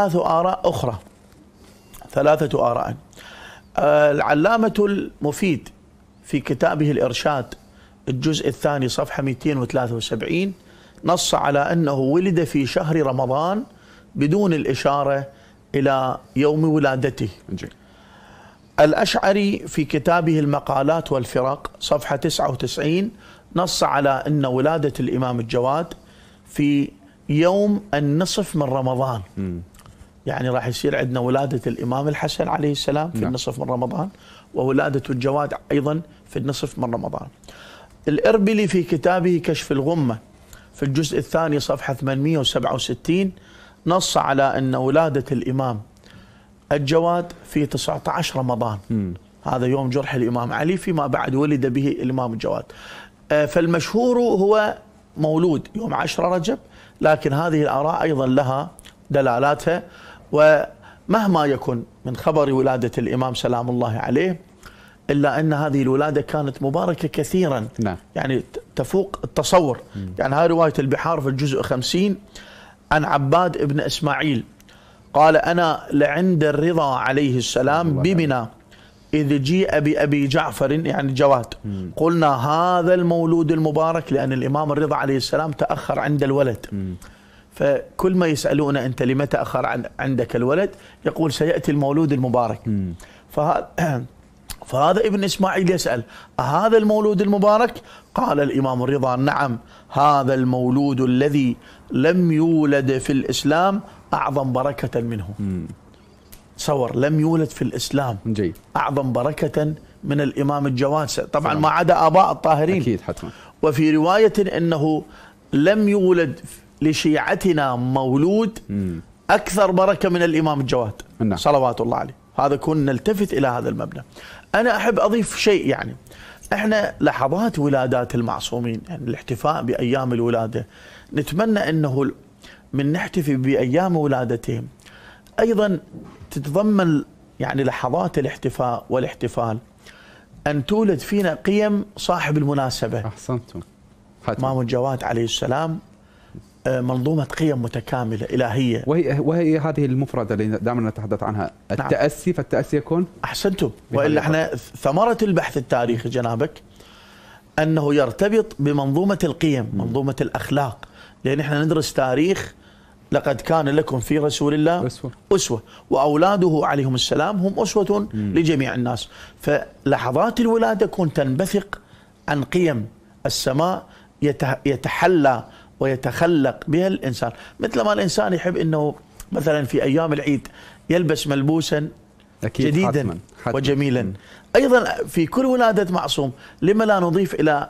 ثلاث آراء أخرى ثلاثة آراء آه، العلامة المفيد في كتابه الإرشاد الجزء الثاني صفحة 273 نص على أنه ولد في شهر رمضان بدون الإشارة إلى يوم ولادته الأشعري في كتابه المقالات والفرق صفحة 99 نص على أن ولادة الإمام الجواد في يوم النصف من رمضان م. يعني راح يصير عندنا ولادة الإمام الحسن عليه السلام في نعم. النصف من رمضان وولادة الجواد أيضا في النصف من رمضان الإربلي في كتابه كشف الغمة في الجزء الثاني صفحة 867 نص على أن ولادة الإمام الجواد في 19 رمضان م. هذا يوم جرح الإمام علي فيما بعد ولد به الإمام الجواد آه، فالمشهور هو مولود يوم 10 رجب لكن هذه الآراء أيضا لها دلالاتها ومهما يكن من خبر ولادة الإمام سلام الله عليه إلا أن هذه الولادة كانت مباركة كثيرا نعم. يعني تفوق التصور م. يعني هاي رواية البحار في الجزء 50 عن عباد ابن إسماعيل قال أنا لعند الرضا عليه السلام ببنا إذ جيء بأبي جعفر يعني جواد قلنا هذا المولود المبارك لأن الإمام الرضا عليه السلام تأخر عند الولد م. فكل ما يسألون أنت لمتى أخر عن عندك الولد يقول سيأتي المولود المبارك فهذا فهذا ابن إسماعيل يسأل أهذا المولود المبارك؟ قال الإمام الرضا نعم هذا المولود الذي لم يولد في الإسلام أعظم بركة منه صور لم يولد في الإسلام أعظم بركة من الإمام الجواد طبعا ما عدا آباء الطاهرين أكيد حتما وفي رواية أنه لم يولد لشيعتنا مولود أكثر بركة من الإمام الجواد نعم. صلوات الله عليه هذا كون نلتفت إلى هذا المبنى أنا أحب أضيف شيء يعني احنا لحظات ولادات المعصومين يعني الاحتفاء بأيام الولادة نتمنى أنه من نحتفي بأيام ولادتهم أيضا تتضمن يعني لحظات الاحتفاء والاحتفال أن تولد فينا قيم صاحب المناسبة أحسنتم إمام الجواد عليه السلام آه، منظومة قيم متكاملة إلهية وهي, وهي هذه المفردة اللي دائما نتحدث عنها نعم. التأسي نعم. فالتأسي يكون أحسنتم وإلا احنا ثمرة البحث التاريخي جنابك أنه يرتبط بمنظومة القيم م. منظومة الأخلاق لأن احنا ندرس تاريخ لقد كان لكم في رسول الله أسوة, وأولاده عليهم السلام هم أسوة م. لجميع الناس فلحظات الولادة تكون تنبثق عن قيم السماء يتحلى ويتخلق بها الإنسان مثل ما الإنسان يحب أنه مثلا في أيام العيد يلبس ملبوسا أكيد جديدا حتماً. حتماً. وجميلا أيضا في كل ولادة معصوم لما لا نضيف إلى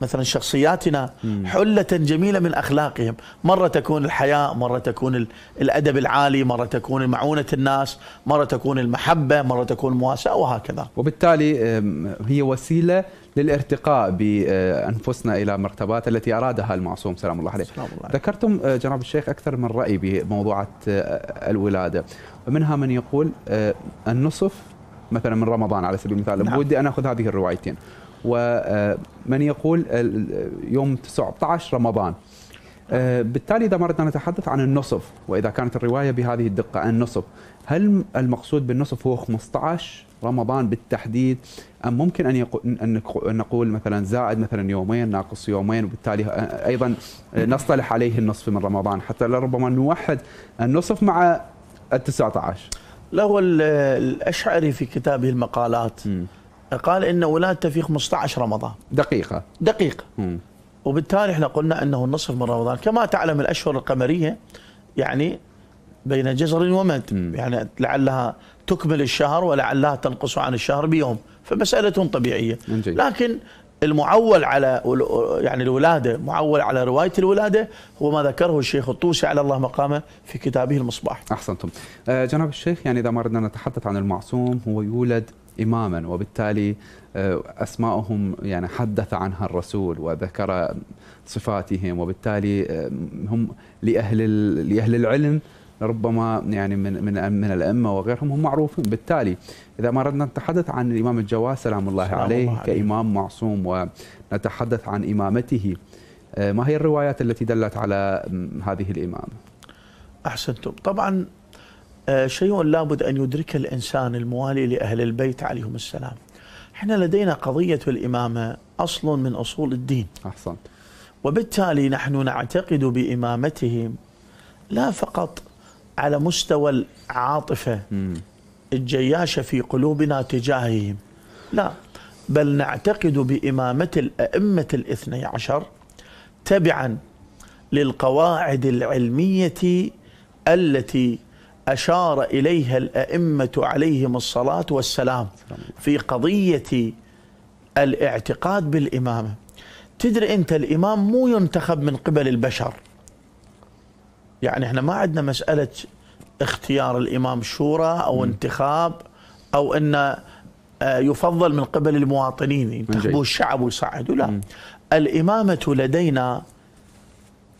مثلا شخصياتنا حلة جميلة من أخلاقهم مرة تكون الحياء مرة تكون الأدب العالي مرة تكون معونة الناس مرة تكون المحبة مرة تكون المواساة وهكذا وبالتالي هي وسيلة للارتقاء بانفسنا الى مرتبات التي ارادها المعصوم سلام الله عليه. سلام الله ذكرتم آه، جناب الشيخ اكثر من راي بموضوعات آه، الولاده منها من يقول آه، النصف مثلا من رمضان على سبيل المثال نعم. ودي انا اخذ هذه الروايتين ومن يقول يوم 19 رمضان آه، بالتالي إذا أردنا نتحدث عن النصف وإذا كانت الرواية بهذه الدقة النصف هل المقصود بالنصف هو 15 رمضان بالتحديد أم ممكن أن, أن نقول مثلا زائد مثلا يومين ناقص يومين وبالتالي آه، آه، أيضا نصطلح عليه النصف من رمضان حتى لربما نوحد النصف مع ال 19 لا هو الأشعري في كتابه المقالات قال إنه لا في 15 رمضان دقيقة دقيقة وبالتالي احنا قلنا انه النصف من رمضان كما تعلم الاشهر القمريه يعني بين جزر ومد يعني لعلها تكمل الشهر ولعلها تنقص عن الشهر بيوم فمساله طبيعيه لكن المعول على يعني الولاده معول على روايه الولاده هو ما ذكره الشيخ الطوسي على الله مقامه في كتابه المصباح. احسنتم. آه، جناب الشيخ يعني اذا ما اردنا نتحدث عن المعصوم هو يولد إماما وبالتالي آه، أسماءهم يعني حدث عنها الرسول وذكر صفاتهم وبالتالي آه، هم لأهل لأهل العلم ربما يعني من من من الائمه وغيرهم هم معروفين، بالتالي اذا ما اردنا نتحدث عن الامام الجواد سلام الله سلام عليه الله كامام عليه. معصوم ونتحدث عن امامته آه، ما هي الروايات التي دلت على هذه الامامه؟ احسنتم، طبعا آه، شيء لابد أن يدرك الإنسان الموالي لأهل البيت عليهم السلام احنا لدينا قضية الإمامة أصل من أصول الدين أحسن وبالتالي نحن نعتقد بإمامتهم لا فقط على مستوى العاطفة الجياشة في قلوبنا تجاههم لا بل نعتقد بإمامة الأئمة الاثني عشر تبعا للقواعد العلمية التي أشار إليها الأئمة عليهم الصلاة والسلام في قضية الاعتقاد بالإمامة تدري أنت الإمام مو ينتخب من قبل البشر يعني احنا ما عندنا مسألة اختيار الإمام شورى أو انتخاب أو أن آه، يفضل من قبل المواطنين ينتخبوا الشعب ويصعدوا لا الإمامة لدينا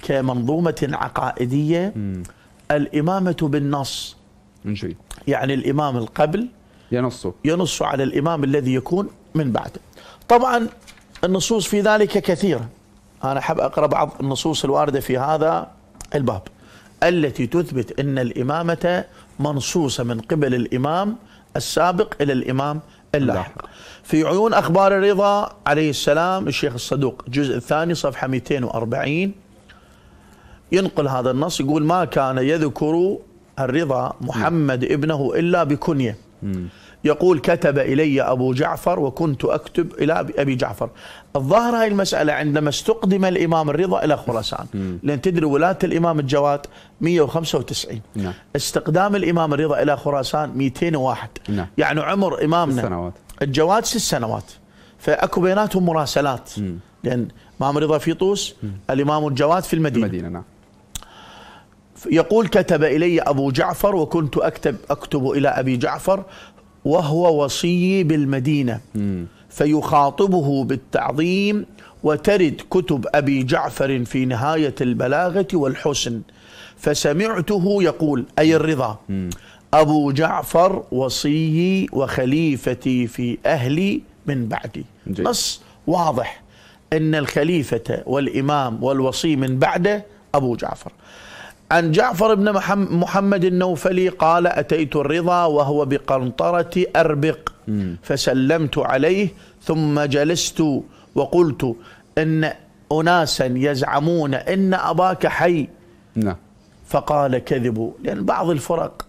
كمنظومة عقائدية الإمامة بالنص من يعني الإمام القبل ينص ينص على الإمام الذي يكون من بعده طبعا النصوص في ذلك كثيرة أنا أحب أقرأ بعض النصوص الواردة في هذا الباب التي تثبت أن الإمامة منصوصة من قبل الإمام السابق إلى الإمام اللاحق في عيون أخبار الرضا عليه السلام الشيخ الصدوق الجزء الثاني صفحة 240 ينقل هذا النص يقول ما كان يذكر الرضا محمد ابنه إلا بكنية يقول كتب إلي أبو جعفر وكنت أكتب إلى أبي جعفر الظاهر هاي المسألة عندما استقدم الإمام الرضا إلى خراسان لأن تدري ولاة الإمام الجواد 195 نعم. استقدام الإمام الرضا إلى خراسان 201 نعم. يعني عمر إمامنا الجواد ست سنوات فأكو بيناتهم مراسلات لأن امام الرضا في طوس الإمام الجواد في المدينة, المدينة نعم. يقول كتب إلي أبو جعفر وكنت أكتب أكتب إلى أبي جعفر وهو وصي بالمدينة فيخاطبه بالتعظيم وترد كتب أبي جعفر في نهاية البلاغة والحسن فسمعته يقول أي الرضا أبو جعفر وصيي وخليفتي في أهلي من بعدي نص واضح أن الخليفة والإمام والوصي من بعده أبو جعفر عن جعفر بن محمد النوفلي قال أتيت الرضا وهو بقنطرة أربق فسلمت عليه ثم جلست وقلت إن أناسا يزعمون إن أباك حي نعم فقال كذبوا لأن بعض الفرق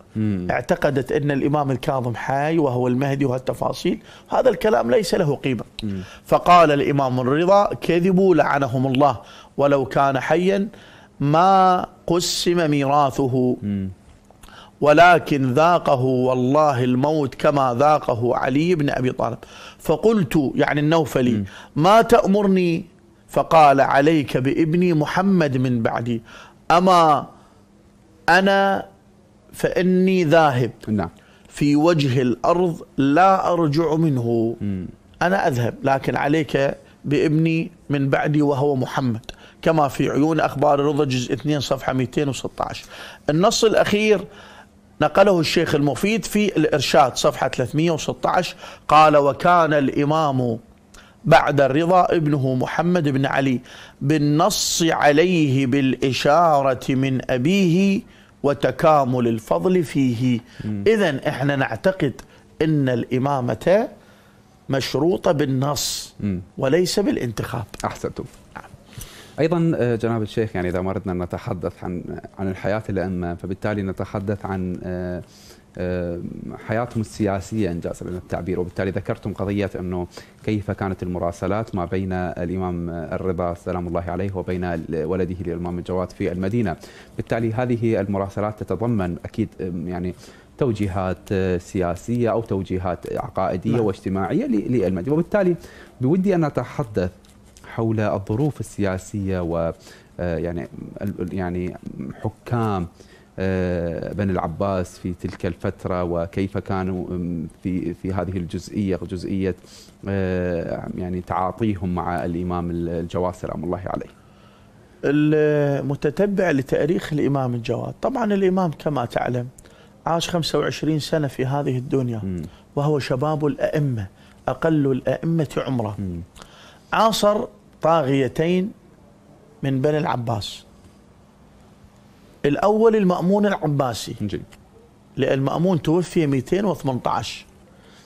اعتقدت أن الإمام الكاظم حي وهو المهدي وهالتفاصيل هذا الكلام ليس له قيمة فقال الإمام الرضا كذبوا لعنهم الله ولو كان حيا ما قسم ميراثه ولكن ذاقه والله الموت كما ذاقه علي بن أبي طالب فقلت يعني النوفلي ما تأمرني فقال عليك بابني محمد من بعدي أما أنا فإني ذاهب نعم في وجه الأرض لا أرجع منه أنا أذهب لكن عليك بابني من بعدي وهو محمد كما في عيون أخبار الرضا جزء 2 صفحة 216 النص الأخير نقله الشيخ المفيد في الإرشاد صفحة 316 قال وكان الإمام بعد الرضا ابنه محمد بن علي بالنص عليه بالإشارة من أبيه وتكامل الفضل فيه إذا إحنا نعتقد أن الإمامة مشروطة بالنص وليس بالانتخاب أحسنتم ايضا آه، جناب الشيخ يعني اذا ما اردنا نتحدث عن عن الحياه الائمه فبالتالي نتحدث عن آه، آه، حياتهم السياسيه انجاز لنا التعبير وبالتالي ذكرتم قضيه انه كيف كانت المراسلات ما بين الامام الرضا سلام الله عليه وبين ولده الامام الجواد في المدينه بالتالي هذه المراسلات تتضمن اكيد يعني توجيهات سياسيه او توجيهات عقائديه نعم. واجتماعيه للمدينه وبالتالي بودي ان اتحدث حول الظروف السياسيه و آه، يعني يعني حكام آه، بني العباس في تلك الفترة وكيف كانوا في في هذه الجزئية جزئية آه، يعني تعاطيهم مع الإمام الجواد سلام الله عليه المتتبع لتاريخ الإمام الجواد طبعا الإمام كما تعلم عاش 25 سنة في هذه الدنيا وهو شباب الأئمة أقل الأئمة عمرا عاصر طاغيتين من بني العباس الأول المأمون العباسي جيد المأمون توفي 218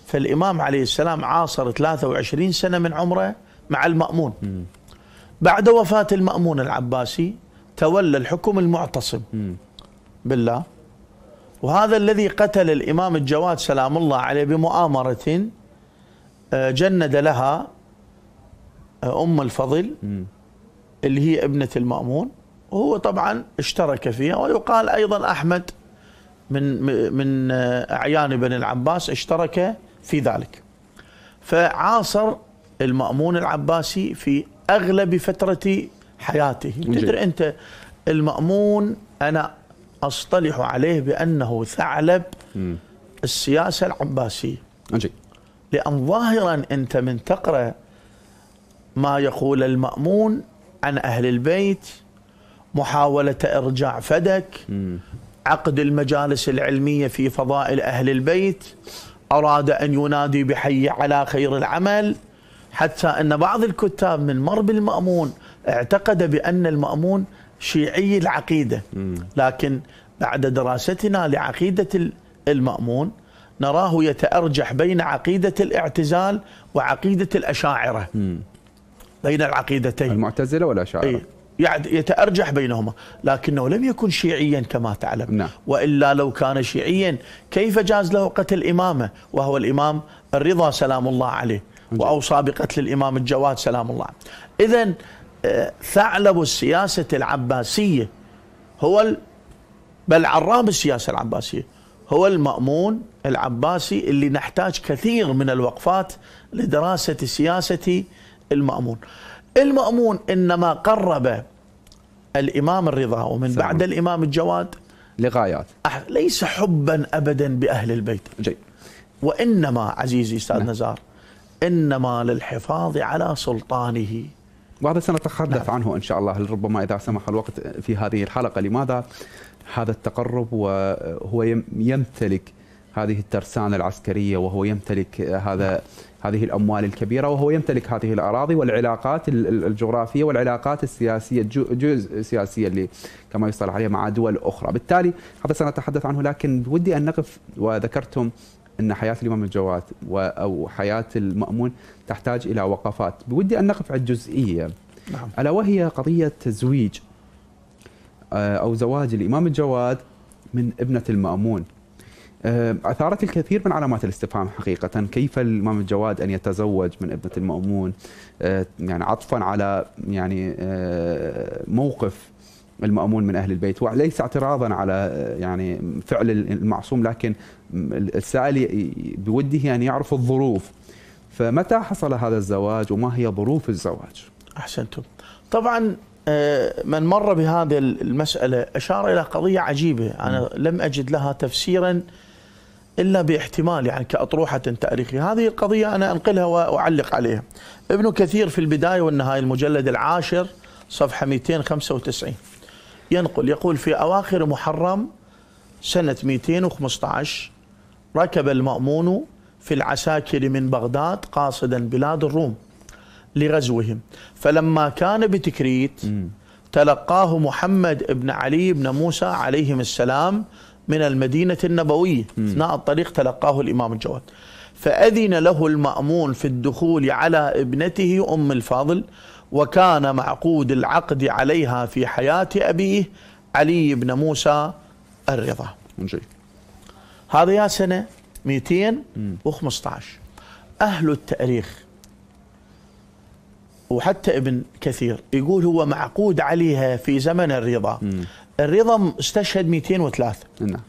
فالإمام عليه السلام عاصر 23 سنة من عمره مع المأمون بعد وفاة المأمون العباسي تولى الحكم المعتصم بالله وهذا الذي قتل الإمام الجواد سلام الله عليه بمؤامرة آه، جند لها ام الفضل اللي هي ابنه المامون وهو طبعا اشترك فيها ويقال ايضا احمد من من اعيان بني العباس اشترك في ذلك فعاصر المامون العباسي في اغلب فتره حياته تدري انت المامون انا اصطلح عليه بانه ثعلب السياسه العباسيه لان ظاهرا انت من تقرا ما يقول المأمون عن أهل البيت محاولة إرجاع فدك عقد المجالس العلمية في فضائل أهل البيت أراد أن ينادي بحي على خير العمل حتى أن بعض الكتاب من مرب المأمون اعتقد بأن المأمون شيعي العقيدة لكن بعد دراستنا لعقيدة المأمون نراه يتأرجح بين عقيدة الاعتزال وعقيدة الأشاعرة بين العقيدتين المعتزلة ولا شاعر أي يعني يتأرجح بينهما لكنه لم يكن شيعيا كما تعلم نعم. وإلا لو كان شيعيا كيف جاز له قتل إمامه وهو الإمام الرضا سلام الله عليه نعم. وأوصى بقتل الإمام الجواد سلام الله عليه إذن آه، ثعلب السياسة العباسية هو ال... بل عراب السياسة العباسية هو المأمون العباسي اللي نحتاج كثير من الوقفات لدراسة سياسة المأمون المأمون إنما قرب الإمام الرضا ومن سلام. بعد الإمام الجواد لغايات ليس حبا أبدا بأهل البيت جيد وإنما عزيزي أستاذ نعم. نزار إنما للحفاظ على سلطانه وهذا سنتحدث نعم. عنه إن شاء الله ربما إذا سمح الوقت في هذه الحلقة لماذا هذا التقرب وهو يمتلك هذه الترسانة العسكرية وهو يمتلك هذا هذه الاموال الكبيره وهو يمتلك هذه الاراضي والعلاقات الجغرافيه والعلاقات السياسيه الجزء السياسيه اللي كما يصطلح عليها مع دول اخرى، بالتالي هذا سنتحدث عنه لكن ودي ان نقف وذكرتم ان حياه الامام الجواد او حياه المامون تحتاج الى وقفات، بودي ان نقف على جزئيه نعم. الا وهي قضيه تزويج آه، او زواج الامام الجواد من ابنه المامون آه، أثارت الكثير من علامات الاستفهام حقيقة كيف الإمام الجواد أن يتزوج من ابنة المأمون آه، يعني عطفا على يعني آه، موقف المأمون من أهل البيت وليس اعتراضا على يعني فعل المعصوم لكن السائل بوده أن يعني يعرف الظروف فمتى حصل هذا الزواج وما هي ظروف الزواج؟ أحسنتم طبعا من مر بهذه المسألة أشار إلى قضية عجيبة أنا لم أجد لها تفسيرا إلا باحتمال يعني كأطروحة تاريخية هذه القضية أنا أنقلها وأعلق عليها ابن كثير في البداية والنهاية المجلد العاشر صفحة 295 ينقل يقول في أواخر محرم سنة 215 ركب المأمون في العساكر من بغداد قاصدا بلاد الروم لغزوهم فلما كان بتكريت تلقاه محمد بن علي بن موسى عليهم السلام من المدينة النبوية أثناء الطريق تلقاه الإمام الجواد فأذن له المأمون في الدخول على ابنته أم الفاضل وكان معقود العقد عليها في حياة أبيه علي بن موسى الرضا جي. هذا يا سنة 215 أهل التاريخ وحتى ابن كثير يقول هو معقود عليها في زمن الرضا الرضا استشهد 203 نعم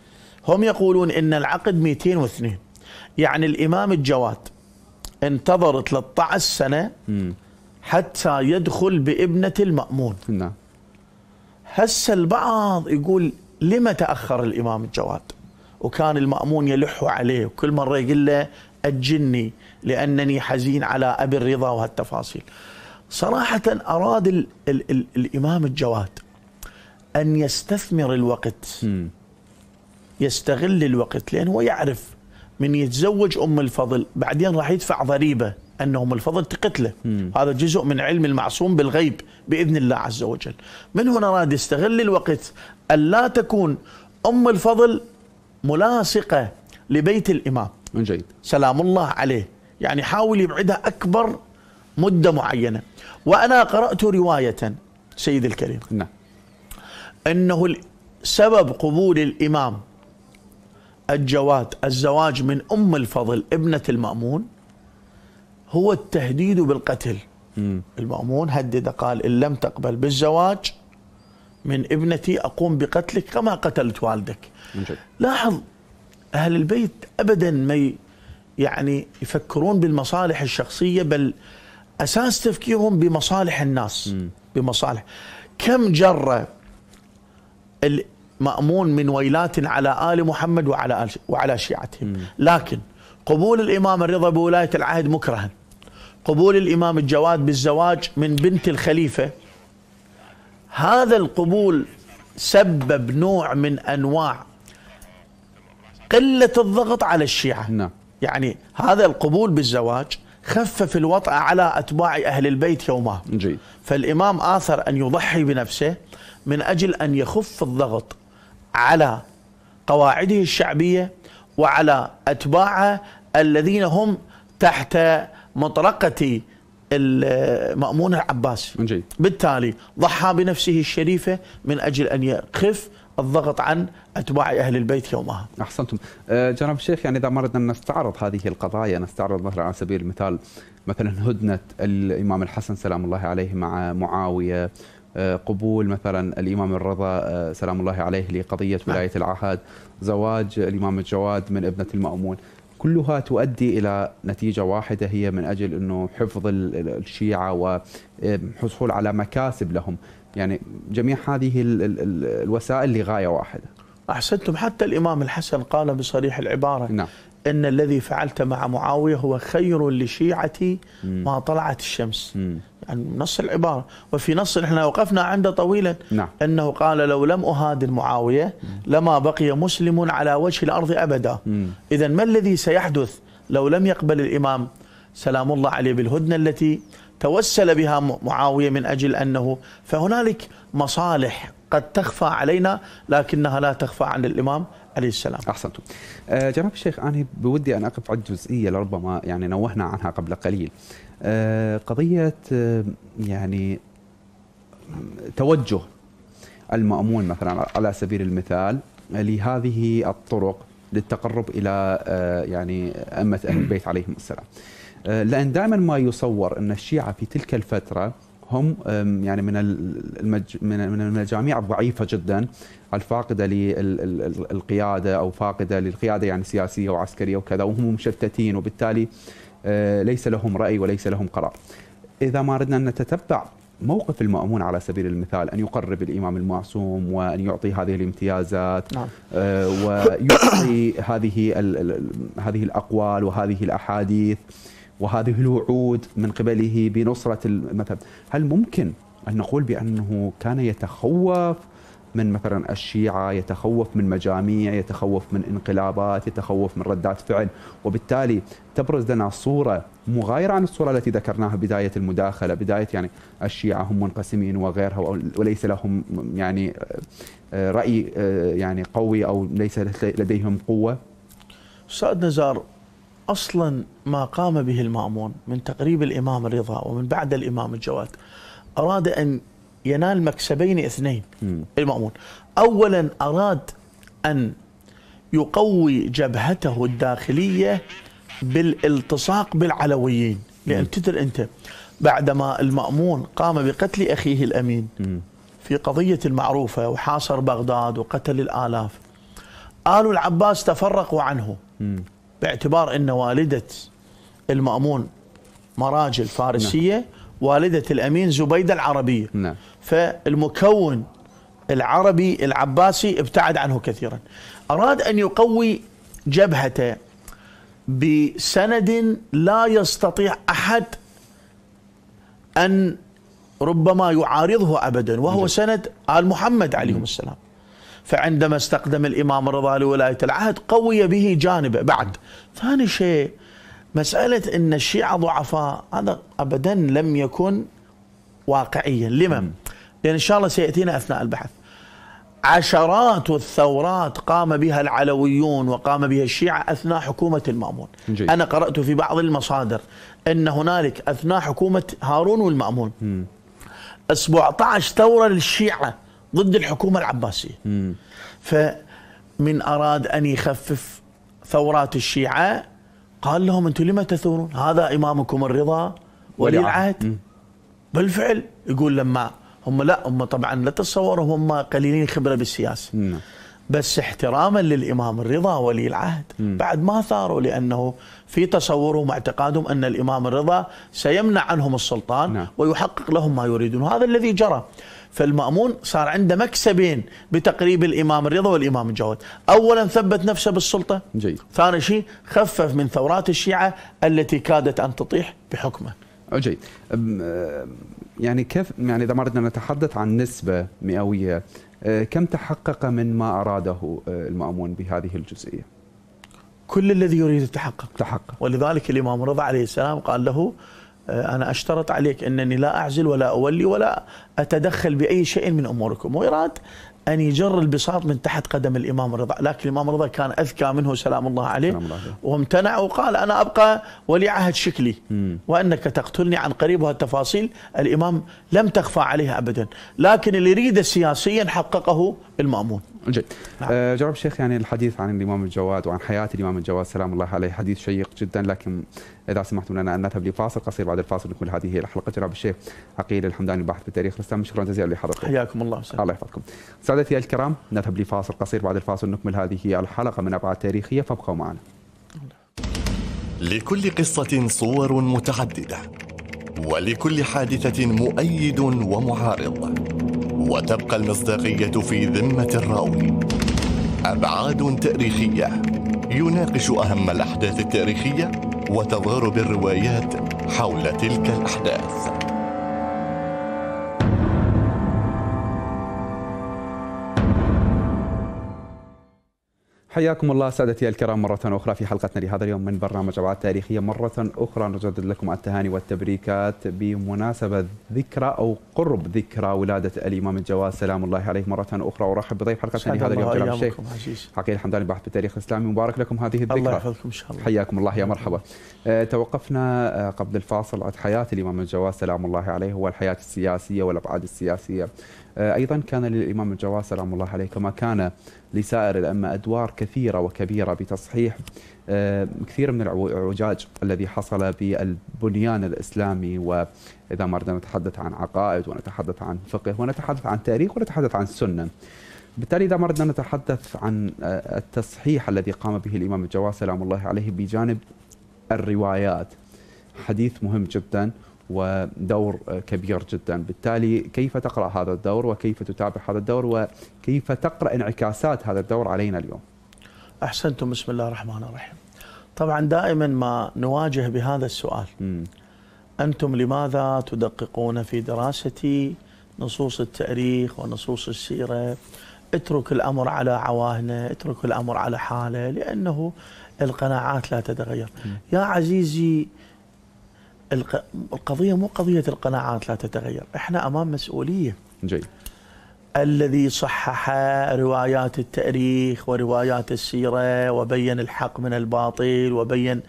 هم يقولون ان العقد 202 يعني الامام الجواد انتظر 13 سنه حتى يدخل بابنه المامون نعم هسه البعض يقول لما تاخر الامام الجواد وكان المامون يلح عليه وكل مره يقول له اجني لانني حزين على ابي الرضا وهالتفاصيل صراحه اراد ال ال ال الامام الجواد أن يستثمر الوقت م. يستغل الوقت لأن هو يعرف من يتزوج أم الفضل بعدين راح يدفع ضريبة أن أم الفضل تقتله م. هذا جزء من علم المعصوم بالغيب بإذن الله عز وجل من هنا راد يستغل الوقت ألا تكون أم الفضل ملاصقة لبيت الإمام من جيد سلام الله عليه يعني حاول يبعدها أكبر مدة معينة وأنا قرأت رواية سيد الكريم نعم أنه سبب قبول الإمام الجواد الزواج من أم الفضل ابنة المأمون هو التهديد بالقتل المأمون هدد قال إن لم تقبل بالزواج من ابنتي أقوم بقتلك كما قتلت والدك لاحظ أهل البيت أبدا ما يعني يفكرون بالمصالح الشخصية بل أساس تفكيرهم بمصالح الناس م. بمصالح كم جرة المأمون من ويلات على آل محمد وعلى آل وعلى شيعتهم لكن قبول الإمام الرضا بولاية العهد مكرها قبول الإمام الجواد بالزواج من بنت الخليفة هذا القبول سبب نوع من أنواع قلة الضغط على الشيعة نعم. يعني هذا القبول بالزواج خفف الوطأ على أتباع أهل البيت يومها جي. فالإمام آثر أن يضحي بنفسه من أجل أن يخف الضغط على قواعده الشعبية وعلى أتباعه الذين هم تحت مطرقة المأمون العباس جيد. بالتالي ضحى بنفسه الشريفة من أجل أن يخف الضغط عن اتباع اهل البيت يومها. احسنتم. آه، جناب الشيخ يعني اذا ما اردنا نستعرض هذه القضايا نستعرض مثلا على سبيل المثال مثلا هدنه الامام الحسن سلام الله عليه مع معاويه آه، قبول مثلا الامام الرضا آه، سلام الله عليه لقضيه نعم. ولايه العهد زواج الامام الجواد من ابنه المامون كلها تؤدي الى نتيجه واحده هي من اجل انه حفظ الشيعه والحصول على مكاسب لهم يعني جميع هذه الوسائل لغايه واحده احسنتم حتى الامام الحسن قال بصريح العباره نعم. ان الذي فعلت مع معاويه هو خير لشيعتي ما طلعت الشمس يعني نص العباره وفي نص احنا وقفنا عنده طويلا نعم. انه قال لو لم اهادن معاويه لما بقي مسلم على وجه الارض ابدا اذا ما الذي سيحدث لو لم يقبل الامام سلام الله عليه بالهدنه التي توسل بها معاويه من اجل انه فهنالك مصالح قد تخفى علينا لكنها لا تخفى عن الامام عليه السلام احسنتم. أه جناب الشيخ انا بودي ان اقف على الجزئيه لربما يعني نوهنا عنها قبل قليل. آه، قضيه آه، يعني توجه المامون مثلا على سبيل المثال لهذه الطرق للتقرب الى آه، يعني ائمه اهل البيت عليهم السلام. لان دائما ما يصور ان الشيعه في تلك الفتره هم يعني من من المجاميع الضعيفه جدا الفاقده للقياده او فاقده للقياده يعني سياسيه وعسكريه وكذا وهم مشتتين وبالتالي آه، ليس لهم راي وليس لهم قرار. اذا ما اردنا ان نتتبع موقف المأمون على سبيل المثال أن يقرب الإمام المعصوم وأن يعطي هذه الامتيازات نعم. آه، ويعطي هذه هذه الأقوال وهذه الأحاديث وهذه الوعود من قبله بنصرة المذهب هل ممكن أن نقول بأنه كان يتخوف من مثلا الشيعة يتخوف من مجاميع يتخوف من انقلابات يتخوف من ردات فعل وبالتالي تبرز لنا صورة مغايرة عن الصورة التي ذكرناها بداية المداخلة بداية يعني الشيعة هم منقسمين وغيرها وليس لهم يعني آه، رأي آه، يعني قوي أو ليس لديهم قوة أستاذ نزار اصلا ما قام به المامون من تقريب الامام الرضا ومن بعد الامام الجواد اراد ان ينال مكسبين اثنين م. المامون اولا اراد ان يقوي جبهته الداخليه بالالتصاق بالعلويين لان تدر انت بعدما المامون قام بقتل اخيه الامين في قضيه المعروفه وحاصر بغداد وقتل الالاف ال العباس تفرقوا عنه م. باعتبار أن والدة المأمون مراجل فارسية نعم. والدة الأمين زبيدة العربية نعم. فالمكون العربي العباسي ابتعد عنه كثيرا أراد أن يقوي جبهته بسند لا يستطيع أحد أن ربما يعارضه أبدا وهو نعم. سند آل محمد عليهم السلام فعندما استقدم الإمام الرضا لولاية العهد قوي به جانبه بعد ثاني شيء مسألة أن الشيعة ضعفاء هذا أبدا لم يكن واقعيا لمن؟ لأن إن شاء الله سيأتينا أثناء البحث عشرات الثورات قام بها العلويون وقام بها الشيعة أثناء حكومة المأمون جي. أنا قرأت في بعض المصادر أن هنالك أثناء حكومة هارون والمأمون م. 17 ثورة للشيعة ضد الحكومه العباسيه فمن اراد ان يخفف ثورات الشيعه قال لهم انتم لما تثورون هذا امامكم الرضا ولي العهد بالفعل يقول لما هم لا هم طبعا لا تتصوروا هم قليلين خبره بالسياسه م. بس احتراما للامام الرضا ولي العهد بعد ما ثاروا لانه في تصورهم واعتقادهم أن الإمام الرضا سيمنع عنهم السلطان نعم. ويحقق لهم ما يريدون هذا الذي جرى فالمأمون صار عنده مكسبين بتقريب الإمام الرضا والإمام الجواد أولا ثبت نفسه بالسلطة جيد. ثاني شيء خفف من ثورات الشيعة التي كادت أن تطيح بحكمه جيد آه، يعني كيف يعني إذا ما أردنا نتحدث عن نسبة مئوية آه، كم تحقق من ما أراده آه، المأمون بهذه الجزئية كل الذي يريد تحقق تحقق ولذلك الإمام رضا عليه السلام قال له آه، أنا أشترط عليك أنني لا أعزل ولا أولي ولا أتدخل بأي شيء من أموركم ويراد أن يجر البساط من تحت قدم الإمام رضا لكن الإمام رضا كان أذكى منه سلام الله عليه سلام الله. وامتنع وقال أنا أبقى ولي عهد شكلي وأنك تقتلني عن قريب التفاصيل الإمام لم تخفى عليها أبدا لكن اللي يريده سياسيا حققه المأمون جد نعم. آه، جرب الشيخ يعني الحديث عن الإمام الجواد وعن حياة الإمام الجواد سلام الله عليه حديث شيق جدا لكن اذا سمحتم لنا ان نذهب لفاصل قصير بعد الفاصل نكمل هذه الحلقه جناب الشيخ عقيل الحمداني الباحث في التاريخ الاسلامي شكرا جزيلا لحضرتك حياكم الله وسلم. الله يحفظكم سادتي الكرام نذهب لفاصل قصير بعد الفاصل نكمل هذه الحلقه من ابعاد تاريخيه فابقوا معنا لكل قصه صور متعدده ولكل حادثه مؤيد ومعارض وتبقى المصداقيه في ذمه الراوي ابعاد تاريخيه يناقش اهم الاحداث التاريخيه وتضارب الروايات حول تلك الأحداث حياكم الله سادتي الكرام مرة أخرى في حلقتنا لهذا اليوم من برنامج أبعاد تاريخية مرة أخرى نجدد لكم التهاني والتبريكات بمناسبة ذكرى أو قرب ذكرى ولادة الإمام الجواد سلام الله عليه مرة أخرى ورحب بضيف حلقتنا لهذا اليوم كلام الشيخ عقيل البحث في بالتاريخ الإسلامي مبارك لكم هذه الذكرى الله يحفظكم إن شاء الله حياكم الله يا مرحبا آه، توقفنا آه، قبل الفاصل عن حياة الإمام الجواد سلام الله عليه والحياة السياسية والأبعاد السياسية آه، أيضا كان للإمام الجواد سلام الله عليه كما كان لسائر الأمة أدوار كثيرة وكبيرة بتصحيح آه، كثير من العوجاج الذي حصل بالبنيان الإسلامي وإذا ما أردنا نتحدث عن عقائد ونتحدث عن فقه ونتحدث عن تاريخ ونتحدث عن سنة بالتالي إذا ما أردنا نتحدث عن آه، التصحيح الذي قام به الإمام الجواد سلام الله عليه بجانب الروايات حديث مهم جدا ودور كبير جدا بالتالي كيف تقرأ هذا الدور وكيف تتابع هذا الدور وكيف تقرأ انعكاسات هذا الدور علينا اليوم أحسنتم بسم الله الرحمن الرحيم طبعا دائما ما نواجه بهذا السؤال م. أنتم لماذا تدققون في دراستي نصوص التاريخ ونصوص السيرة اترك الأمر على عواهنه اترك الأمر على حاله لأنه القناعات لا تتغير م. يا عزيزي القضية مو قضية القناعات لا تتغير احنا أمام مسؤولية جيد الذي صحح روايات التاريخ وروايات السيرة وبين الحق من الباطل وبين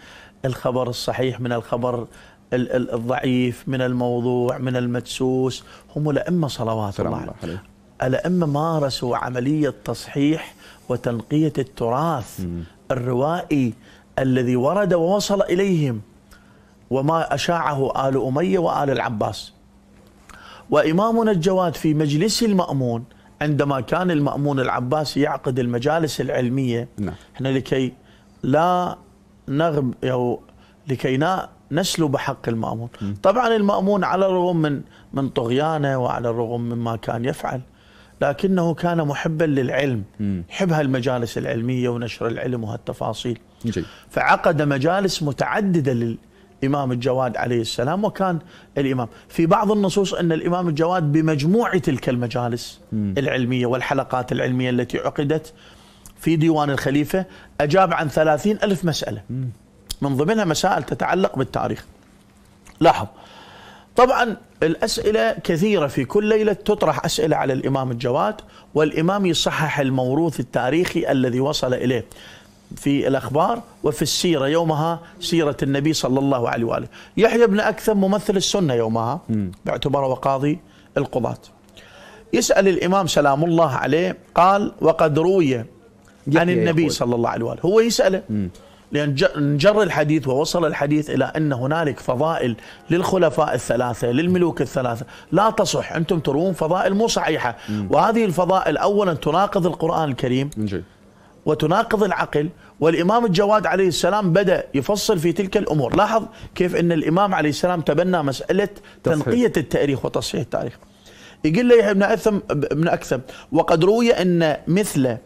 الخبر الصحيح من الخبر الضعيف من الموضوع من المدسوس هم الأئمة صلوات الله, الله عليه الأئمة مارسوا عملية تصحيح وتنقية التراث الروائي الذي ورد ووصل إليهم وما أشاعه آل أمية وآل العباس وإمامنا الجواد في مجلس المأمون عندما كان المأمون العباسي يعقد المجالس العلمية نعم. احنا لكي لا نغب أو لكي لا نسلب حق المأمون م. طبعا المأمون على الرغم من من طغيانه وعلى الرغم مما كان يفعل لكنه كان محبا للعلم يحب هالمجالس العلمية ونشر العلم وهالتفاصيل جي. فعقد مجالس متعددة لل إمام الجواد عليه السلام وكان الإمام في بعض النصوص أن الإمام الجواد بمجموع تلك المجالس م. العلمية والحلقات العلمية التي عقدت في ديوان الخليفة أجاب عن ثلاثين ألف مسألة م. من ضمنها مسائل تتعلق بالتاريخ لاحظ طبعا الأسئلة كثيرة في كل ليلة تطرح أسئلة على الإمام الجواد والإمام يصحح الموروث التاريخي الذي وصل إليه في الأخبار وفي السيرة يومها سيرة النبي صلى الله عليه وآله يحيى بن أكثم ممثل السنة يومها باعتباره قاضي القضاة يسأل الإمام سلام الله عليه قال وقد روي عن النبي صلى الله عليه وآله هو يسأله لأن جر الحديث ووصل الحديث إلى أن هنالك فضائل للخلفاء الثلاثة للملوك الثلاثة لا تصح أنتم ترون فضائل مو صحيحة وهذه الفضائل أولا تناقض القرآن الكريم وتناقض العقل والإمام الجواد عليه السلام بدأ يفصل في تلك الأمور لاحظ كيف أن الإمام عليه السلام تبنى مسألة تصحيح. تنقية التاريخ وتصحيح التاريخ يقول لي ابن أثم ابن أكثم وقد روي أن مثل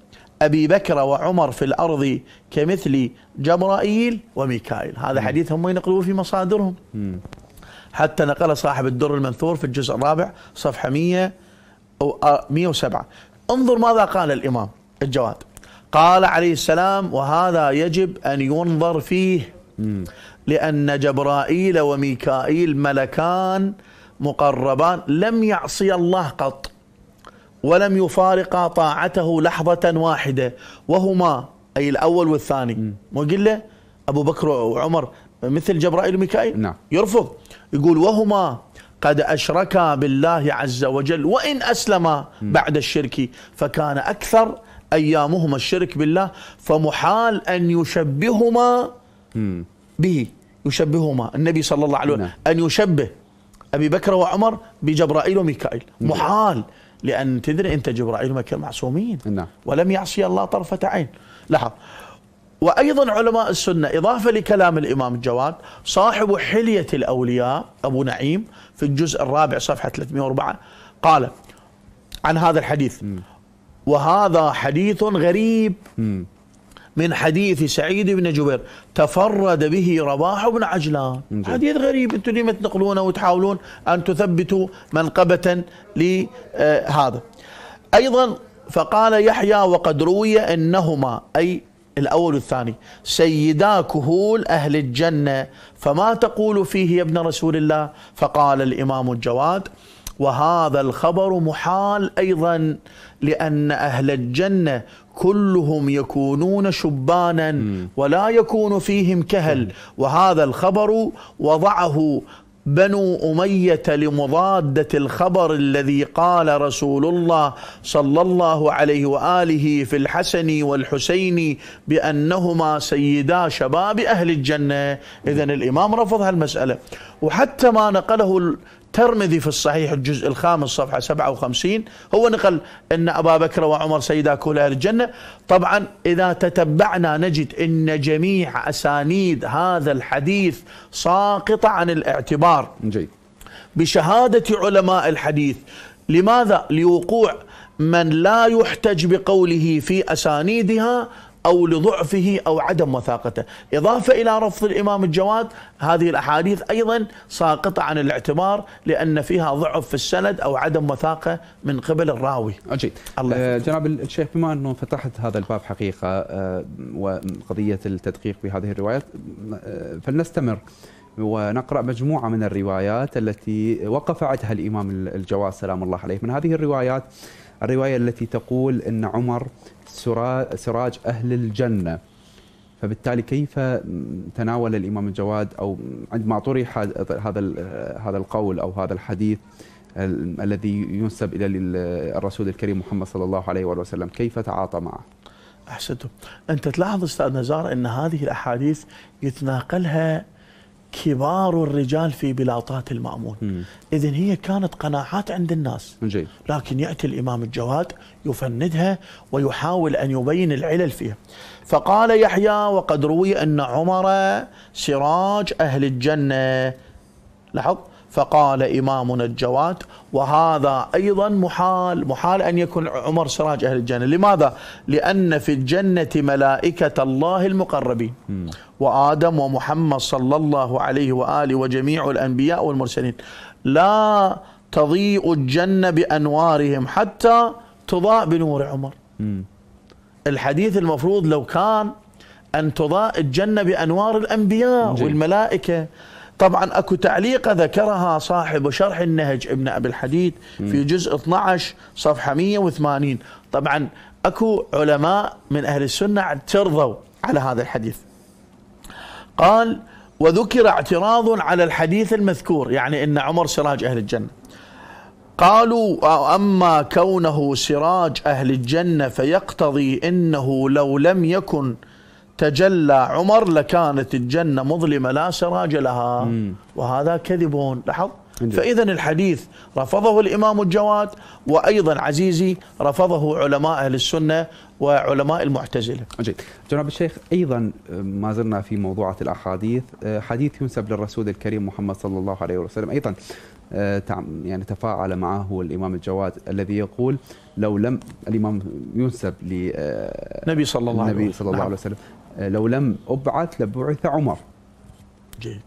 أبي بكر وعمر في الأرض كمثل جبرائيل وميكائيل هذا حديث هم ينقلوه في مصادرهم حتى نقل صاحب الدر المنثور في الجزء الرابع صفحة 100 107 آه، انظر ماذا قال الإمام الجواد قال عليه السلام وهذا يجب أن ينظر فيه لأن جبرائيل وميكائيل ملكان مقربان لم يعصي الله قط ولم يفارقا طاعته لحظة واحدة وهما أي الأول والثاني وقل له أبو بكر وعمر مثل جبرائيل وميكائيل نعم. يرفض يقول وهما قد أشركا بالله عز وجل وإن أسلما بعد الشرك فكان أكثر أيامهما الشرك بالله فمحال أن يشبههما به يشبههما النبي صلى الله عليه وسلم نعم. أن يشبه أبي بكر وعمر بجبرائيل وميكائيل نعم. محال لأن تدري أنت جبرائيل وميكائيل معصومين نعم. ولم يعصي الله طرفة عين لاحظ وأيضا علماء السنة إضافة لكلام الإمام الجواد صاحب حلية الأولياء أبو نعيم في الجزء الرابع صفحة 304 قال عن هذا الحديث وهذا حديث غريب من حديث سعيد بن جبير تفرد به رباح بن عجلان حديث غريب انتم لما تنقلونه وتحاولون ان تثبتوا منقبه لهذا آه، ايضا فقال يحيى وقد روي انهما اي الاول والثاني سيدا كهول اهل الجنه فما تقول فيه يا ابن رسول الله فقال الامام الجواد وهذا الخبر محال ايضا لان اهل الجنه كلهم يكونون شبانا ولا يكون فيهم كهل وهذا الخبر وضعه بنو اميه لمضاده الخبر الذي قال رسول الله صلى الله عليه واله في الحسن والحسين بانهما سيدا شباب اهل الجنه، اذا الامام رفض هالمساله وحتى ما نقله الترمذي في الصحيح الجزء الخامس صفحة 57 هو نقل أن أبا بكر وعمر سيدا كل أهل الجنة طبعا إذا تتبعنا نجد أن جميع أسانيد هذا الحديث ساقطة عن الاعتبار جيد بشهادة علماء الحديث لماذا؟ لوقوع من لا يحتج بقوله في أسانيدها أو لضعفه أو عدم وثاقته إضافة إلى رفض الإمام الجواد هذه الأحاديث أيضا ساقطة عن الاعتبار لأن فيها ضعف في السند أو عدم وثاقة من قبل الراوي أجيب الله آه، جناب الشيخ بما أنه فتحت هذا الباب حقيقة آه، وقضية التدقيق بهذه الروايات آه، فلنستمر ونقرأ مجموعة من الروايات التي وقف عدها الإمام الجواد سلام الله عليه من هذه الروايات الرواية التي تقول أن عمر سراج أهل الجنة فبالتالي كيف تناول الإمام الجواد أو عندما طرح هذا هذا القول أو هذا الحديث الذي ينسب إلى الرسول الكريم محمد صلى الله عليه وآله وسلم كيف تعاطى معه؟ أحسنتم أنت تلاحظ أستاذ نزار أن هذه الأحاديث يتناقلها كبار الرجال في بلاطات المأمون إذا هي كانت قناعات عند الناس جيد. لكن يأتي الإمام الجواد يفندها ويحاول أن يبين العلل فيها فقال يحيى وقد روي أن عمر سراج أهل الجنة لاحظ فقال إمامنا الجواد وهذا أيضا محال محال أن يكون عمر سراج أهل الجنة لماذا؟ لأن في الجنة ملائكة الله المقربين وآدم ومحمد صلى الله عليه وآله وجميع الأنبياء والمرسلين لا تضيء الجنة بأنوارهم حتى تضاء بنور عمر الحديث المفروض لو كان أن تضاء الجنة بأنوار الأنبياء والملائكة طبعا اكو تعليقه ذكرها صاحب شرح النهج ابن ابي الحديد في جزء 12 صفحه 180 طبعا اكو علماء من اهل السنه اعترضوا على هذا الحديث قال وذكر اعتراض على الحديث المذكور يعني ان عمر سراج اهل الجنه قالوا اما كونه سراج اهل الجنه فيقتضي انه لو لم يكن تجلى عمر لكانت الجنة مظلمة لا سراج لها وهذا كذب لاحظ فإذا الحديث رفضه الإمام الجواد وأيضا عزيزي رفضه علماء أهل السنة وعلماء المعتزلة جيد جناب الشيخ أيضا آه، ما زلنا في موضوعة الأحاديث آه، حديث ينسب للرسول الكريم محمد صلى الله عليه وسلم أيضا آه، يعني تفاعل معه الإمام الجواد الذي يقول لو لم الإمام ينسب للنبي صلى الله عليه وسلم نعم. آه، لو لم أبعث لبعث عمر جيد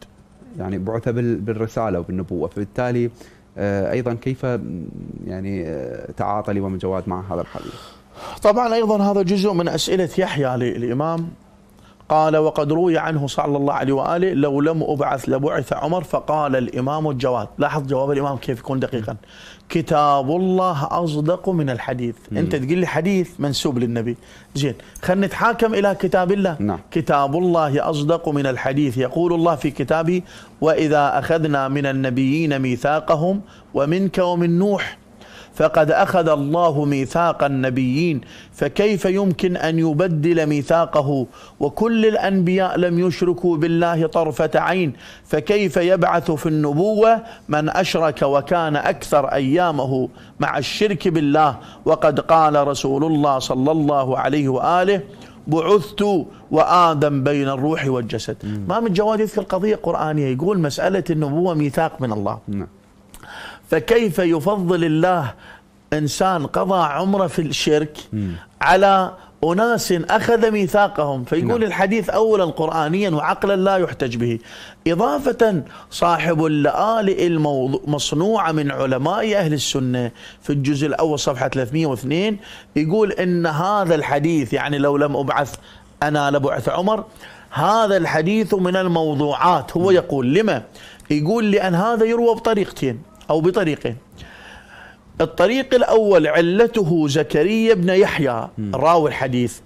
يعني بعث بالرسالة وبالنبوة فبالتالي آه، أيضا كيف يعني آه، تعاطى الإمام الجواد مع هذا الحديث طبعا أيضا هذا جزء من أسئلة يحيى للإمام قال وقد روي عنه صلى الله عليه وآله لو لم أبعث لبعث عمر فقال الإمام الجواد لاحظ جواب الإمام كيف يكون دقيقا كتاب الله أصدق من الحديث مم. أنت تقول لي حديث منسوب للنبي زين خلينا نتحاكم إلى كتاب الله نعم. كتاب الله أصدق من الحديث يقول الله في كتابه وإذا أخذنا من النبيين ميثاقهم ومنك ومن نوح فقد أخذ الله ميثاق النبيين فكيف يمكن أن يبدل ميثاقه وكل الأنبياء لم يشركوا بالله طرفة عين فكيف يبعث في النبوة من أشرك وكان أكثر أيامه مع الشرك بالله وقد قال رسول الله صلى الله عليه وآله بعثت وآدم بين الروح والجسد ما من جواد يذكر قضية قرآنية يقول مسألة النبوة ميثاق من الله نعم. فكيف يفضل الله انسان قضى عمره في الشرك م. على أناس أخذ ميثاقهم فيقول نعم. الحديث أولا قرآنيا وعقلا لا يحتج به إضافة صاحب اللآلئ المصنوعة من علماء أهل السنة في الجزء الأول صفحة 302 يقول إن هذا الحديث يعني لو لم أبعث أنا لبعث عمر هذا الحديث من الموضوعات هو يقول لما يقول لأن هذا يروى بطريقتين أو بطريقين الطريق الأول علته زكريا بن يحيى راوي الحديث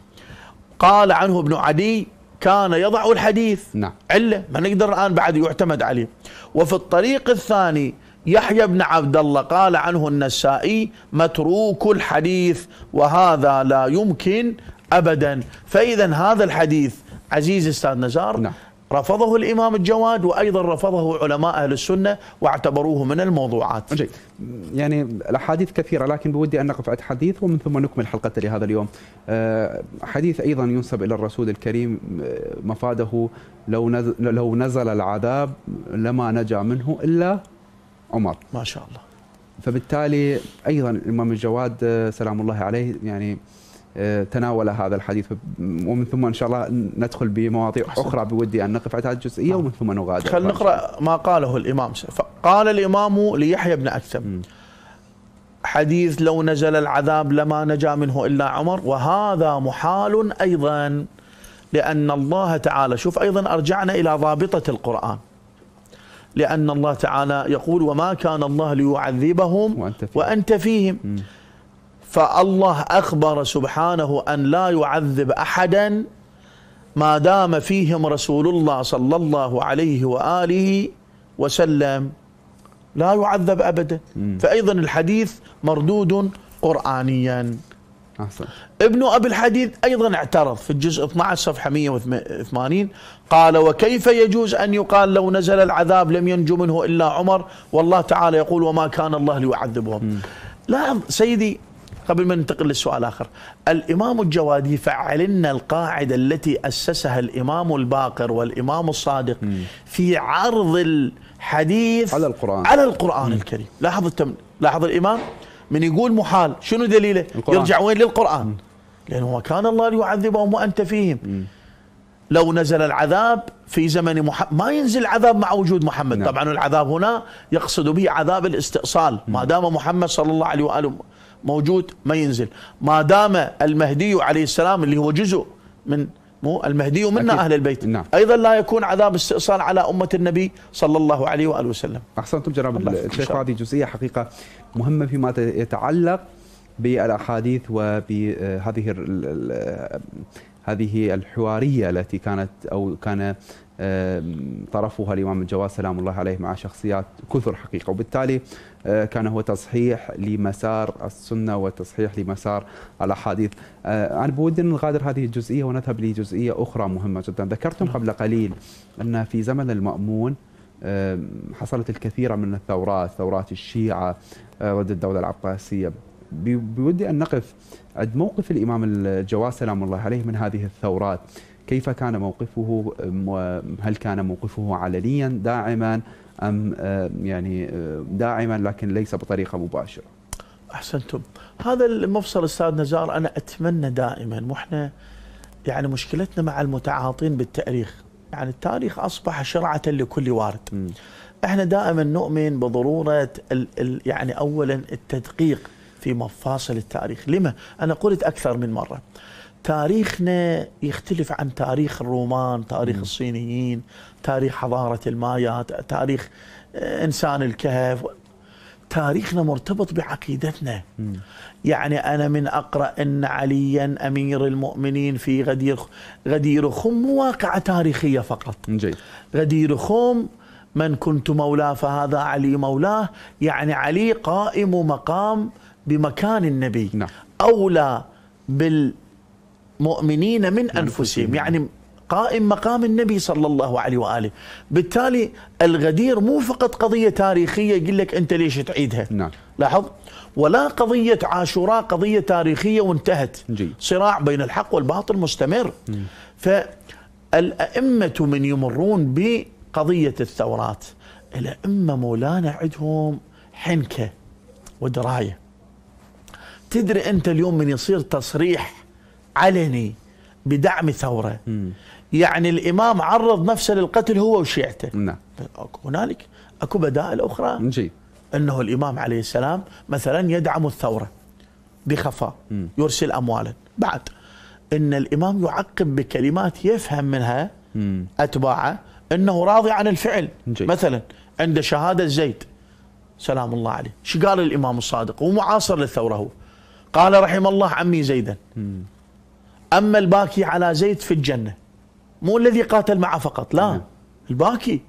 قال عنه ابن عدي كان يضع الحديث نعم. علة ما نقدر الآن بعد يعتمد عليه وفي الطريق الثاني يحيى بن عبد الله قال عنه النسائي متروك الحديث وهذا لا يمكن أبدا فإذا هذا الحديث عزيزي أستاذ نزار نعم. رفضه الإمام الجواد وأيضا رفضه علماء أهل السنة واعتبروه من الموضوعات جيد. يعني الأحاديث كثيرة لكن بودي أن نقف عند حديث ومن ثم نكمل حلقة لهذا اليوم آه، حديث أيضا ينسب إلى الرسول الكريم آه، مفاده لو نزل, لو نزل العذاب لما نجا منه إلا عمر ما شاء الله فبالتالي أيضا الإمام الجواد آه، سلام الله عليه يعني آه، تناول هذا الحديث ومن ثم ان شاء الله ندخل بمواضيع حسن. اخرى بودي ان نقف على هذه الجزئيه ومن ثم نغادر خلينا نقرا ما قاله الامام قال الامام ليحيى بن اكثم حديث لو نزل العذاب لما نجا منه الا عمر وهذا محال ايضا لان الله تعالى شوف ايضا ارجعنا الى ضابطه القران لأن الله تعالى يقول وما كان الله ليعذبهم وأنت فيهم, وأنت فيهم فالله أخبر سبحانه أن لا يعذب أحدا ما دام فيهم رسول الله صلى الله عليه وآله وسلم لا يعذب أبدا فأيضا الحديث مردود قرآنيا أحسن. ابن أبي الحديث أيضا اعترض في الجزء 12 صفحة 180 قال وكيف يجوز أن يقال لو نزل العذاب لم ينجو منه إلا عمر والله تعالى يقول وما كان الله ليعذبهم لاحظ سيدي قبل ما ننتقل للسؤال آخر الإمام الجوادي فعلنا القاعدة التي أسسها الإمام الباقر والإمام الصادق م. في عرض الحديث على القرآن على القرآن م. الكريم لاحظ التم... لاحظ الإمام من يقول محال شنو دليله القرآن. يرجع وين للقرآن م. لأنه وكان الله ليعذبهم وأنت فيهم م. لو نزل العذاب في زمن محمد ما ينزل عذاب مع وجود محمد نعم. طبعا العذاب هنا يقصد به عذاب الاستئصال ما دام محمد صلى الله عليه وآله موجود ما ينزل ما دام المهدي عليه السلام اللي هو جزء من مو المهدي منا أهل البيت نعم. أيضا لا يكون عذاب استئصال على أمة النبي صلى الله عليه وآله وسلم أحسنتم جناب الشيخ هذه جزئية حقيقة مهمة فيما يتعلق بالاحاديث وبهذه آه، آه، هذه الحواريه التي كانت او كان طرفها الإمام الجواد سلام الله عليه مع شخصيات كثر حقيقة وبالتالي كان هو تصحيح لمسار السنة وتصحيح لمسار الأحاديث أنا بود أن نغادر هذه الجزئية ونذهب لجزئية أخرى مهمة جدا ذكرتم قبل قليل أن في زمن المأمون حصلت الكثير من الثورات ثورات الشيعة ضد الدولة العباسية بودي أن نقف عند موقف الإمام الجواد سلام الله عليه من هذه الثورات كيف كان موقفه هل كان موقفه علنيا داعما أم آه، يعني آه، داعما لكن ليس بطريقة مباشرة أحسنتم هذا المفصل أستاذ نزار أنا أتمنى دائما وإحنا يعني مشكلتنا مع المتعاطين بالتاريخ يعني التاريخ أصبح شرعة لكل وارد احنا دائما نؤمن بضروره الـ الـ يعني اولا التدقيق في مفاصل التاريخ، لما؟ انا قلت اكثر من مره. تاريخنا يختلف عن تاريخ الرومان تاريخ م. الصينيين تاريخ حضارة المايا تاريخ آه، إنسان الكهف تاريخنا مرتبط بعقيدتنا م. يعني أنا من أقرأ أن عليا أمير المؤمنين في غدير غدير خم واقعة تاريخية فقط جيد. غدير خم من كنت مولاه فهذا علي مولاه يعني علي قائم مقام بمكان النبي نعم. أولى بال مؤمنين من أنفسهم يعني قائم مقام النبي صلى الله عليه وآله بالتالي الغدير مو فقط قضية تاريخية يقول لك أنت ليش تعيدها نعم. لاحظ ولا قضية عاشوراء قضية تاريخية وانتهت جي. صراع بين الحق والباطل مستمر م. فالأئمة من يمرون بقضية الثورات الأئمة مولانا عندهم حنكة ودراية تدري أنت اليوم من يصير تصريح علني بدعم ثورة م. يعني الإمام عرض نفسه للقتل هو وشيعته نعم هنالك أكو بدائل أخرى جي. أنه الإمام عليه السلام مثلا يدعم الثورة بخفاء م. يرسل أموالا بعد أن الإمام يعقب بكلمات يفهم منها م. أتباعه أنه راضي عن الفعل جي. مثلا عند شهادة زيد سلام الله عليه شو قال الإمام الصادق ومعاصر للثورة هو قال رحم الله عمي زيدا م. أما الباكي على زيد في الجنة مو الذي قاتل معه فقط لا الباكي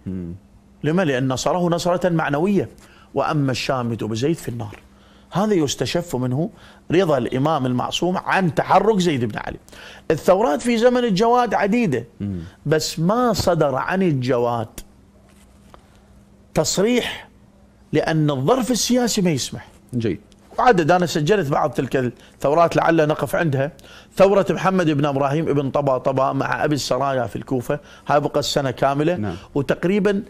لما لأن نصره نصرة معنوية وأما الشامت بزيد في النار هذا يستشف منه رضا الإمام المعصوم عن تحرك زيد بن علي الثورات في زمن الجواد عديدة بس ما صدر عن الجواد تصريح لأن الظرف السياسي ما يسمح جيد عدد انا سجلت بعض تلك الثورات لعل نقف عندها ثوره محمد بن ابراهيم ابن طبا طبا مع ابي السرايا في الكوفه هاي بقى السنه كامله نعم. وتقريبا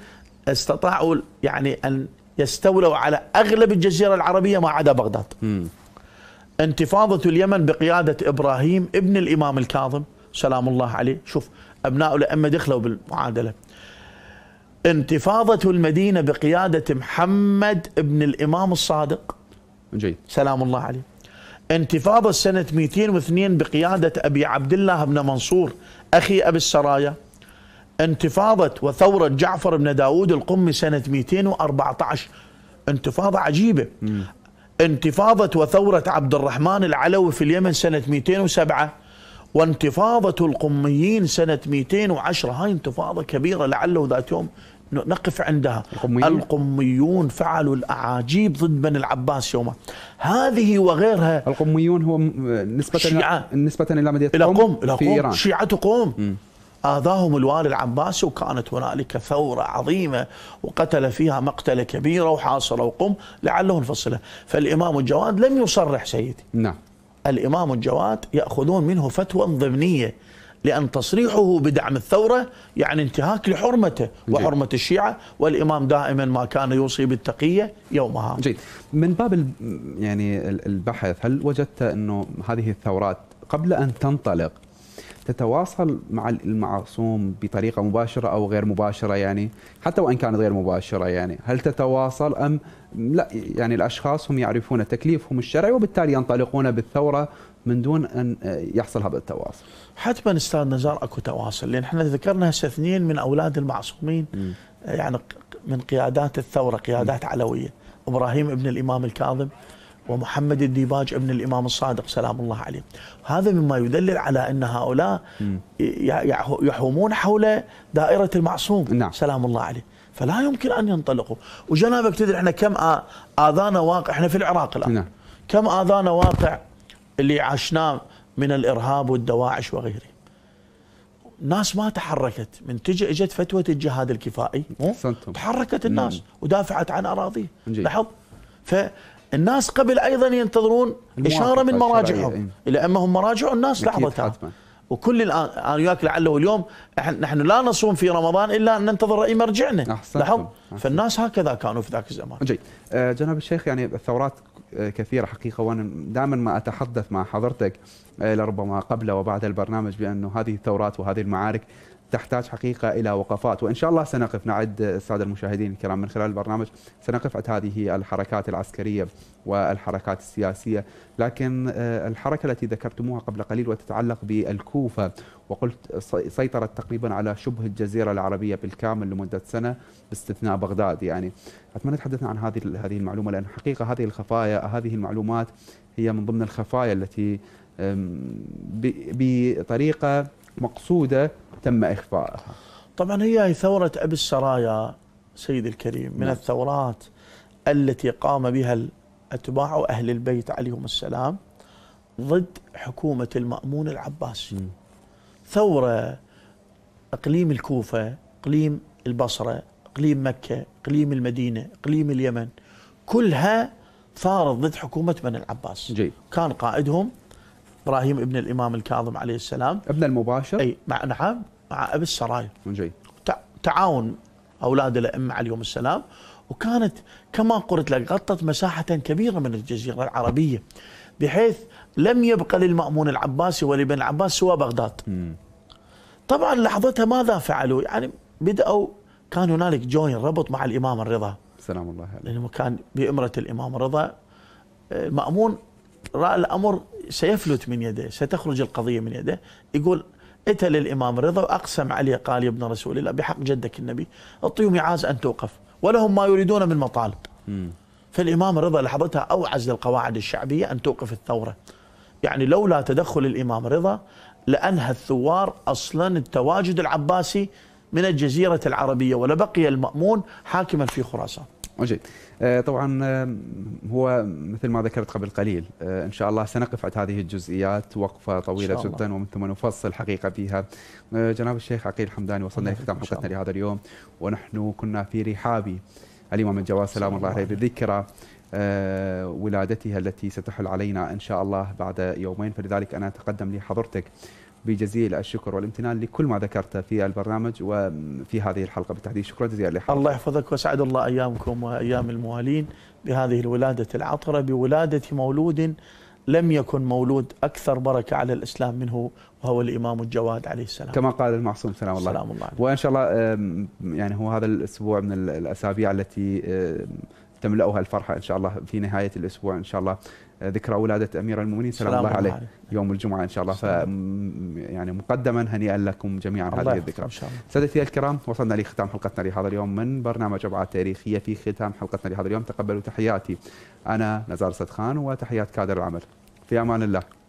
استطاعوا يعني ان يستولوا على اغلب الجزيره العربيه ما عدا بغداد م. انتفاضه اليمن بقياده ابراهيم ابن الامام الكاظم سلام الله عليه شوف ابناء الائمه دخلوا بالمعادله انتفاضه المدينه بقياده محمد ابن الامام الصادق جيد سلام الله عليه انتفاضة سنة 202 بقيادة أبي عبد الله بن منصور أخي أبي السرايا انتفاضة وثورة جعفر بن داود القمي سنة 214 انتفاضة عجيبة م. انتفاضة وثورة عبد الرحمن العلوي في اليمن سنة 207 وانتفاضة القميين سنة 210 هاي انتفاضة كبيرة لعله ذات يوم نقف عندها القميون, القميون فعلوا الأعاجيب ضد بني العباس يوما هذه وغيرها القميون هو نسبة شيعة نسبة إلى مدينة إلى قم إلى قم إيران شيعة قم آذاهم الوالي العباسي وكانت هنالك ثورة عظيمة وقتل فيها مقتلة كبيرة وحاصروا وقم لعله الفصلة فالإمام الجواد لم يصرح سيدي نعم الإمام الجواد يأخذون منه فتوى ضمنية لأن تصريحه بدعم الثورة يعني انتهاك لحرمته وحرمة الشيعة والإمام دائما ما كان يوصي بالتقية يومها جيد من باب يعني البحث هل وجدت أنه هذه الثورات قبل أن تنطلق تتواصل مع المعصوم بطريقه مباشره او غير مباشره يعني حتى وان كانت غير مباشره يعني هل تتواصل ام لا يعني الاشخاص هم يعرفون تكليفهم الشرعي وبالتالي ينطلقون بالثوره من دون ان يحصل هذا التواصل حتما استاذ نزار اكو تواصل لان احنا ذكرنا هسه اثنين من اولاد المعصومين م. آه، يعني من قيادات الثوره قيادات م. علويه ابراهيم ابن الامام الكاظم ومحمد الديباج ابن الامام الصادق سلام الله عليه هذا مما يدلل على ان هؤلاء يحومون حول دائره المعصوم نعم. سلام الله عليه فلا يمكن ان ينطلقوا وجنابك تدري احنا كم اذانا واقع احنا في العراق الان نعم. كم اذانا واقع اللي عشناه من الارهاب والدواعش وغيره ناس ما تحركت من تجي اجت فتوى الجهاد الكفائي تحركت الناس مم. نعم. ودافعت عن اراضيه لاحظ فالناس قبل ايضا ينتظرون اشاره من مراجعهم إيه. الى اما هم مراجع الناس لحظتها وكل الان انا وياك لعله اليوم نحن لا نصوم في رمضان الا ان ننتظر راي مرجعنا لاحظ فالناس هكذا كانوا في ذاك الزمان جيد آه، جناب الشيخ يعني الثورات كثيرة حقيقة وأنا دائما ما أتحدث مع حضرتك لربما قبل وبعد البرنامج بأنه هذه الثورات وهذه المعارك تحتاج حقيقة إلى وقفات وإن شاء الله سنقف نعد السادة المشاهدين الكرام من خلال البرنامج سنقف عند هذه الحركات العسكرية والحركات السياسية لكن آه، الحركة التي ذكرتموها قبل قليل وتتعلق بالكوفة وقلت سيطرت تقريبا على شبه الجزيرة العربية بالكامل لمدة سنة باستثناء بغداد يعني أتمنى تحدثنا عن هذه هذه المعلومة لأن حقيقة هذه الخفايا هذه المعلومات هي من ضمن الخفايا التي بطريقة مقصودة تم إخفائها طبعا هي ثورة أبي السرايا سيد الكريم من نعم. الثورات التي قام بها أتباع أهل البيت عليهم السلام ضد حكومة المأمون العباسي م. ثورة إقليم الكوفة إقليم البصرة إقليم مكة إقليم المدينة إقليم اليمن كلها ثارت ضد حكومة بني العباس جي. كان قائدهم ابراهيم ابن الامام الكاظم عليه السلام ابن المباشر اي مع نعم مع ابي السراي جيد تعاون اولاد الائمه عليهم السلام وكانت كما قلت لك غطت مساحه كبيره من الجزيره العربيه بحيث لم يبقى للمامون العباسي ولبن العباس سوى بغداد. م. طبعا لحظتها ماذا فعلوا؟ يعني بداوا كان هنالك جوين ربط مع الامام الرضا. سلام الله عليه. لانه كان بامره الامام الرضا المامون آه، راى الامر سيفلت من يده ستخرج القضية من يده يقول اتى للإمام رضا وأقسم عليه قال يا ابن رسول الله بحق جدك النبي الطيوم يعاز أن توقف ولهم ما يريدون من مطالب فالإمام رضا لحظتها أوعز للقواعد الشعبية أن توقف الثورة يعني لولا تدخل الإمام رضا لأنهى الثوار أصلا التواجد العباسي من الجزيرة العربية ولبقي المأمون حاكما في خراسان جيد آه، طبعا آه، هو مثل ما ذكرت قبل قليل آه، إن شاء الله سنقف عند هذه الجزئيات وقفة طويلة جدا ومن ثم نفصل حقيقة فيها جناب الشيخ عقيل الحمداني وصلنا لختام حلقتنا لهذا اليوم ونحن كنا في رحاب الإمام الجواد سلام الله عليه بالذكرى ولادتها التي ستحل علينا إن شاء الله بعد يومين فلذلك أنا أتقدم لحضرتك بجزيل الشكر والامتنان لكل ما ذكرته في البرنامج وفي هذه الحلقه بالتحديد شكرا جزيلا لحضرتك الله يحفظك واسعد الله ايامكم وايام الموالين بهذه الولاده العطره بولاده مولود لم يكن مولود اكثر بركه على الاسلام منه وهو الامام الجواد عليه السلام كما قال المعصوم سلام الله سلام الله عليه وان شاء الله يعني هو هذا الاسبوع من الاسابيع التي تملأها الفرحة إن شاء الله في نهاية الأسبوع إن شاء الله ذكرى ولاده امير المؤمنين سلام, سلام الله, عليه عليه يوم الجمعه ان شاء الله ف يعني مقدما هنيئا لكم جميعا هذه الذكرى سادتي الكرام وصلنا لختام حلقتنا لهذا اليوم من برنامج ابعاد تاريخيه في ختام حلقتنا لهذا اليوم تقبلوا تحياتي انا نزار صدخان وتحيات كادر العمل في امان الله